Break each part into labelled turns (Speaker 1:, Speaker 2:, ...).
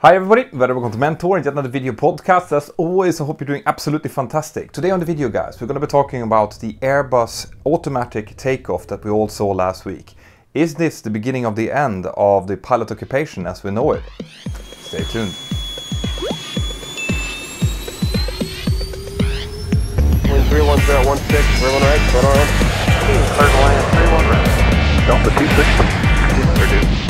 Speaker 1: Hi everybody, very welcome to Mentor and yet another video podcast. As always, I hope you're doing absolutely fantastic. Today on the video, guys, we're going to be talking about the Airbus automatic takeoff that we all saw last week. Is this the beginning of the end of the pilot occupation as we know it? Stay tuned. Wind right, right. Third line, right. Delta two six.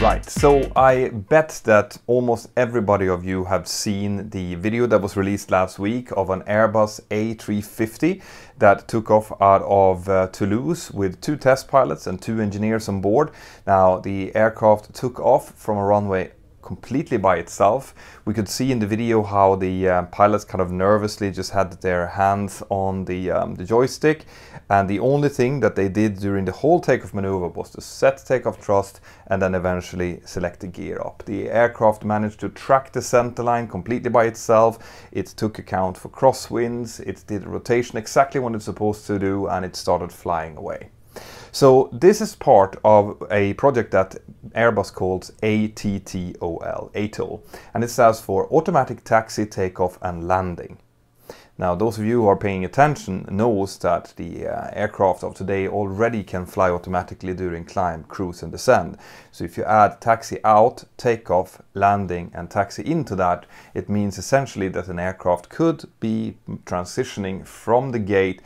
Speaker 1: Right, so I bet that almost everybody of you have seen the video that was released last week of an Airbus A350 that took off out of uh, Toulouse with two test pilots and two engineers on board. Now, the aircraft took off from a runway completely by itself. We could see in the video how the uh, pilots kind of nervously just had their hands on the, um, the joystick and the only thing that they did during the whole takeoff maneuver was to set takeoff thrust and then eventually select the gear up. The aircraft managed to track the center line completely by itself. It took account for crosswinds, it did rotation exactly when it's supposed to do and it started flying away. So this is part of a project that Airbus calls ATTOL, ATOL, and it stands for Automatic Taxi Takeoff and Landing. Now, those of you who are paying attention knows that the uh, aircraft of today already can fly automatically during climb, cruise and descend. So if you add taxi out, takeoff, landing and taxi into that, it means essentially that an aircraft could be transitioning from the gate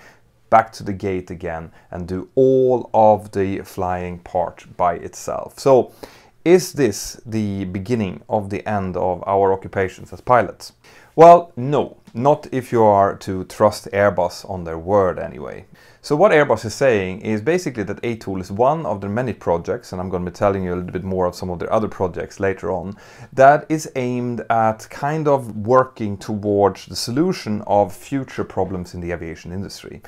Speaker 1: back to the gate again and do all of the flying part by itself. So is this the beginning of the end of our occupations as pilots? Well, no, not if you are to trust Airbus on their word anyway. So what Airbus is saying is basically that ATOOL is one of their many projects, and I'm going to be telling you a little bit more of some of their other projects later on, that is aimed at kind of working towards the solution of future problems in the aviation industry.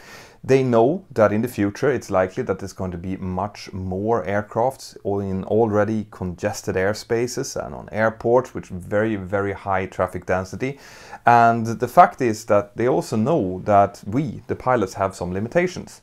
Speaker 1: They know that in the future it's likely that there's going to be much more aircrafts in already congested airspaces and on airports with very, very high traffic density. And the fact is that they also know that we, the pilots, have some limitations.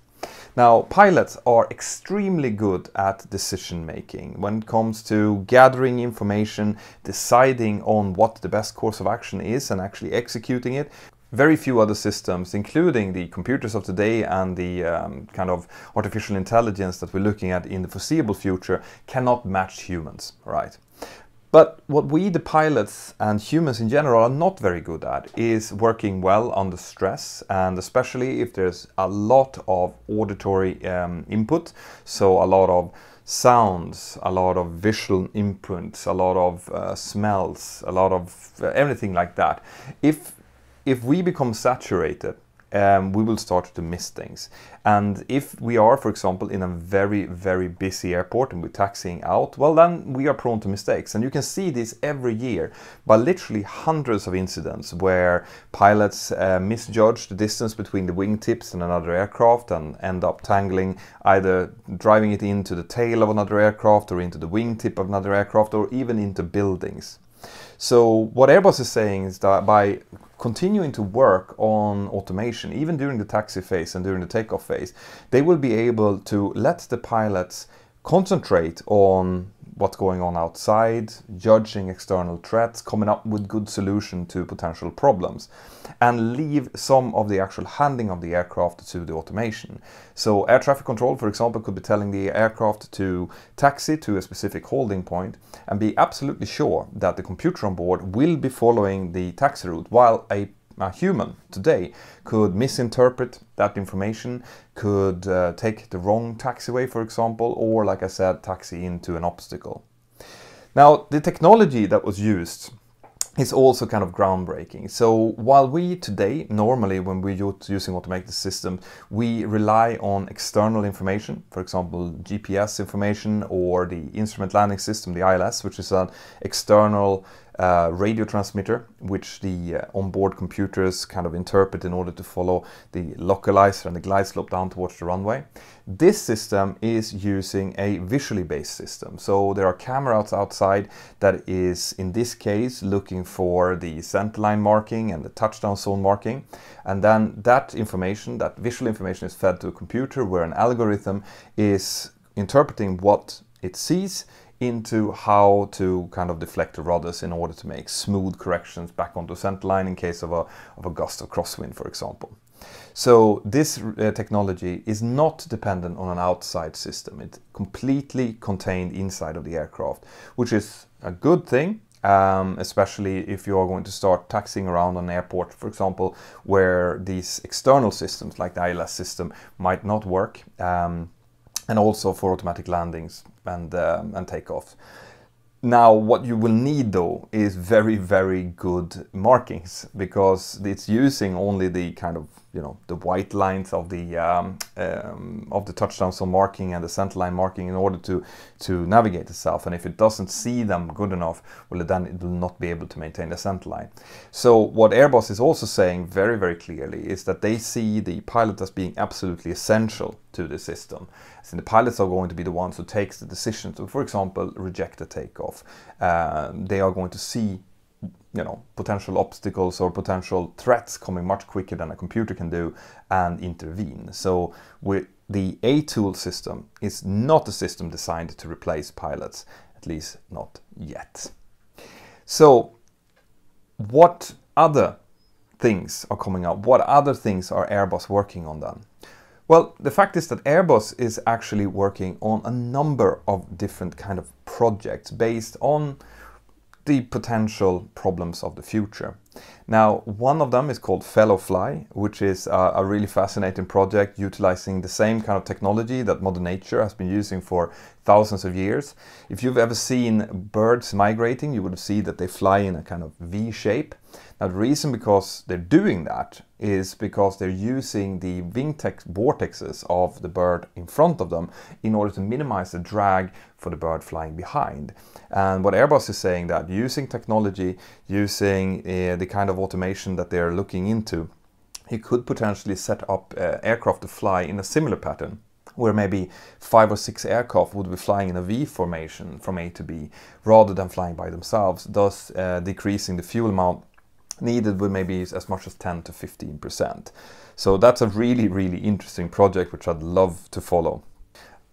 Speaker 1: Now, pilots are extremely good at decision making when it comes to gathering information, deciding on what the best course of action is, and actually executing it very few other systems, including the computers of today and the um, kind of artificial intelligence that we're looking at in the foreseeable future, cannot match humans, right? But what we, the pilots and humans in general, are not very good at is working well under stress, and especially if there's a lot of auditory um, input, so a lot of sounds, a lot of visual imprints, a lot of uh, smells, a lot of uh, everything like that. If if we become saturated, um, we will start to miss things. And if we are, for example, in a very, very busy airport and we're taxiing out, well, then we are prone to mistakes. And you can see this every year by literally hundreds of incidents where pilots uh, misjudge the distance between the wingtips and another aircraft and end up tangling either driving it into the tail of another aircraft or into the wingtip of another aircraft or even into buildings. So what Airbus is saying is that by continuing to work on automation, even during the taxi phase and during the takeoff phase, they will be able to let the pilots concentrate on what's going on outside, judging external threats, coming up with good solution to potential problems, and leave some of the actual handling of the aircraft to the automation. So air traffic control, for example, could be telling the aircraft to taxi to a specific holding point and be absolutely sure that the computer on board will be following the taxi route while a a human today could misinterpret that information, could uh, take the wrong taxiway, for example, or like I said, taxi into an obstacle. Now, the technology that was used is also kind of groundbreaking. So while we today, normally when we're using automated systems, we rely on external information, for example, GPS information or the instrument landing system, the ILS, which is an external radio transmitter, which the uh, onboard computers kind of interpret in order to follow the localizer and the glide slope down towards the runway. This system is using a visually based system. So there are cameras outside that is, in this case, looking for the center line marking and the touchdown zone marking. And then that information, that visual information is fed to a computer where an algorithm is interpreting what it sees into how to kind of deflect the rudders in order to make smooth corrections back onto center line in case of a, of a gust of crosswind, for example. So this uh, technology is not dependent on an outside system. It's completely contained inside of the aircraft, which is a good thing, um, especially if you are going to start taxing around an airport, for example, where these external systems like the ILS system might not work. Um, and also for automatic landings and, um, and takeoffs. Now, what you will need though is very, very good markings because it's using only the kind of you know the white lines of the um, um, of the touchdown zone marking and the center line marking in order to to navigate itself. And if it doesn't see them good enough, well then it will not be able to maintain the center line. So what Airbus is also saying very very clearly is that they see the pilot as being absolutely essential to the system. the pilots are going to be the ones who takes the decision to, for example, reject a takeoff. Uh, they are going to see you know, potential obstacles or potential threats coming much quicker than a computer can do and intervene. So with the A-tool system is not a system designed to replace pilots, at least not yet. So what other things are coming up? What other things are Airbus working on then? Well, the fact is that Airbus is actually working on a number of different kind of projects based on the potential problems of the future. Now, one of them is called Fellow Fly, which is uh, a really fascinating project utilizing the same kind of technology that modern nature has been using for thousands of years. If you've ever seen birds migrating, you would see that they fly in a kind of V shape. Now the reason because they're doing that is because they're using the wingtec vortexes of the bird in front of them in order to minimize the drag for the bird flying behind. And what Airbus is saying that using technology, using uh, the kind of automation that they're looking into, you could potentially set up uh, aircraft to fly in a similar pattern where maybe five or six aircraft would be flying in a V formation from A to B rather than flying by themselves, thus uh, decreasing the fuel amount needed would maybe as much as 10 to 15%. So that's a really, really interesting project which I'd love to follow.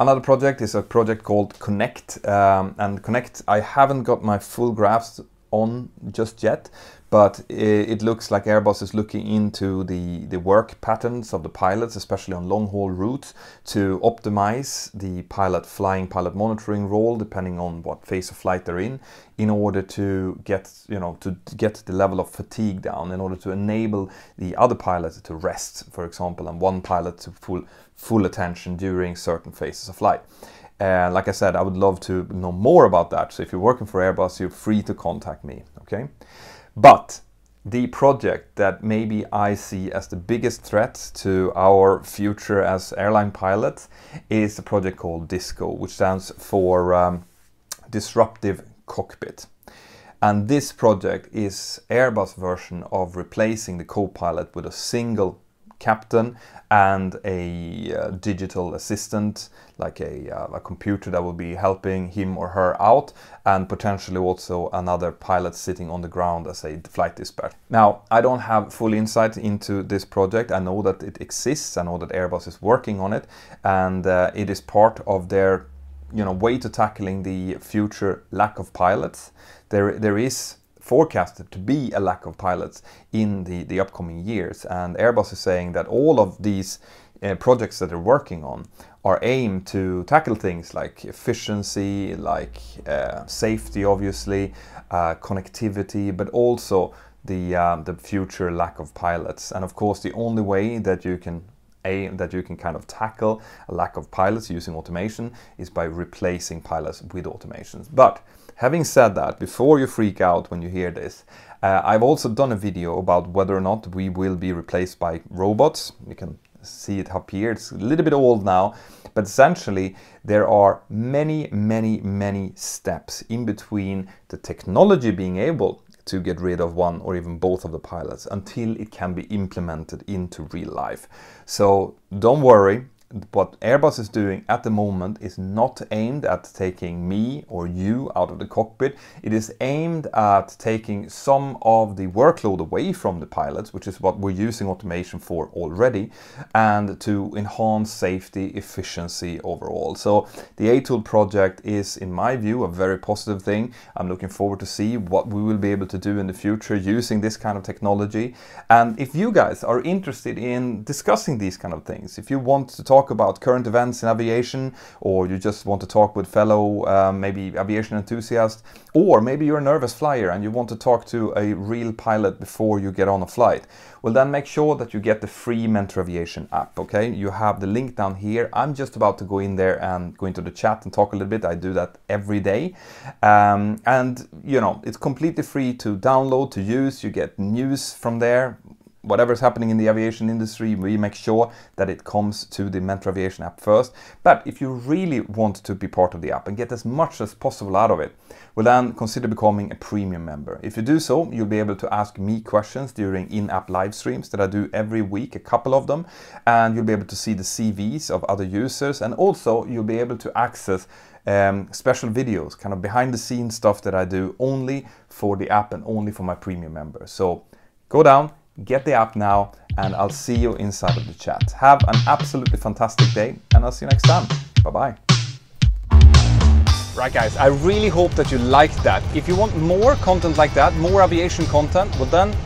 Speaker 1: Another project is a project called Connect. Um, and Connect, I haven't got my full graphs on just yet, but it looks like Airbus is looking into the, the work patterns of the pilots, especially on long haul routes, to optimize the pilot flying pilot monitoring role, depending on what phase of flight they're in, in order to get you know to get the level of fatigue down, in order to enable the other pilots to rest, for example, and one pilot to full full attention during certain phases of flight. Uh, like I said, I would love to know more about that. So if you're working for Airbus, you're free to contact me. Okay. But the project that maybe I see as the biggest threat to our future as airline pilots is a project called DISCO, which stands for um, Disruptive Cockpit. And this project is Airbus version of replacing the co-pilot with a single captain and a uh, digital assistant, like a, uh, a computer that will be helping him or her out, and potentially also another pilot sitting on the ground as a flight dispatch. Now, I don't have full insight into this project. I know that it exists. I know that Airbus is working on it, and uh, it is part of their you know way to tackling the future lack of pilots. There, there is forecasted to be a lack of pilots in the, the upcoming years. And Airbus is saying that all of these uh, projects that they're working on are aimed to tackle things like efficiency, like uh, safety, obviously, uh, connectivity, but also the, um, the future lack of pilots. And of course, the only way that you can aim that you can kind of tackle a lack of pilots using automation is by replacing pilots with automations. But Having said that, before you freak out when you hear this, uh, I've also done a video about whether or not we will be replaced by robots. You can see it up here. It's a little bit old now, but essentially there are many, many, many steps in between the technology being able to get rid of one or even both of the pilots until it can be implemented into real life. So don't worry, what Airbus is doing at the moment is not aimed at taking me or you out of the cockpit. It is aimed at taking some of the workload away from the pilots, which is what we're using automation for already, and to enhance safety efficiency overall. So the ATOOL project is, in my view, a very positive thing. I'm looking forward to see what we will be able to do in the future using this kind of technology. And if you guys are interested in discussing these kind of things, if you want to talk talk about current events in aviation, or you just want to talk with fellow um, maybe aviation enthusiasts, or maybe you're a nervous flyer and you want to talk to a real pilot before you get on a flight, well then make sure that you get the free Mentor Aviation app, okay? You have the link down here. I'm just about to go in there and go into the chat and talk a little bit. I do that every day. Um, and, you know, it's completely free to download, to use. You get news from there, whatever's happening in the aviation industry, we make sure that it comes to the Mentor Aviation app first. But if you really want to be part of the app and get as much as possible out of it, well then consider becoming a premium member. If you do so, you'll be able to ask me questions during in-app live streams that I do every week, a couple of them, and you'll be able to see the CVs of other users and also you'll be able to access um, special videos, kind of behind the scenes stuff that I do only for the app and only for my premium members. So go down, Get the app now, and I'll see you inside of the chat. Have an absolutely fantastic day, and I'll see you next time. Bye bye. Right guys, I really hope that you liked that. If you want more content like that, more aviation content, well then,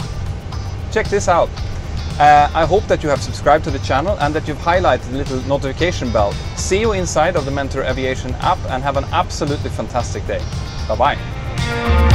Speaker 1: check this out. Uh, I hope that you have subscribed to the channel and that you've highlighted the little notification bell. See you inside of the Mentor Aviation app and have an absolutely fantastic day. Bye-bye.